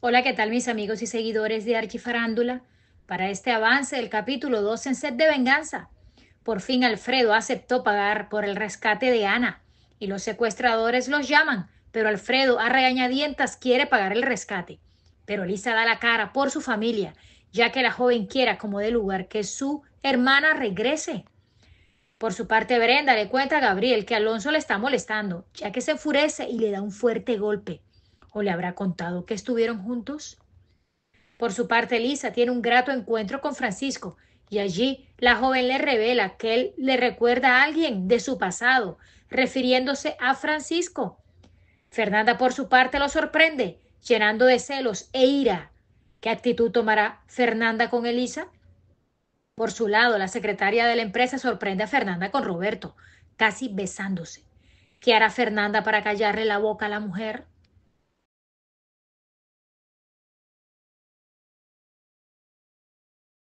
Hola, ¿qué tal mis amigos y seguidores de Archifarándula? Para este avance del capítulo 2 en set de venganza. Por fin Alfredo aceptó pagar por el rescate de Ana y los secuestradores los llaman, pero Alfredo a regañadientas quiere pagar el rescate. Pero Lisa da la cara por su familia ya que la joven quiera como de lugar que su hermana regrese. Por su parte, Brenda le cuenta a Gabriel que Alonso le está molestando, ya que se enfurece y le da un fuerte golpe. ¿O le habrá contado que estuvieron juntos? Por su parte, Lisa tiene un grato encuentro con Francisco, y allí la joven le revela que él le recuerda a alguien de su pasado, refiriéndose a Francisco. Fernanda, por su parte, lo sorprende, llenando de celos e ira ¿Qué actitud tomará Fernanda con Elisa? Por su lado, la secretaria de la empresa sorprende a Fernanda con Roberto, casi besándose. ¿Qué hará Fernanda para callarle la boca a la mujer?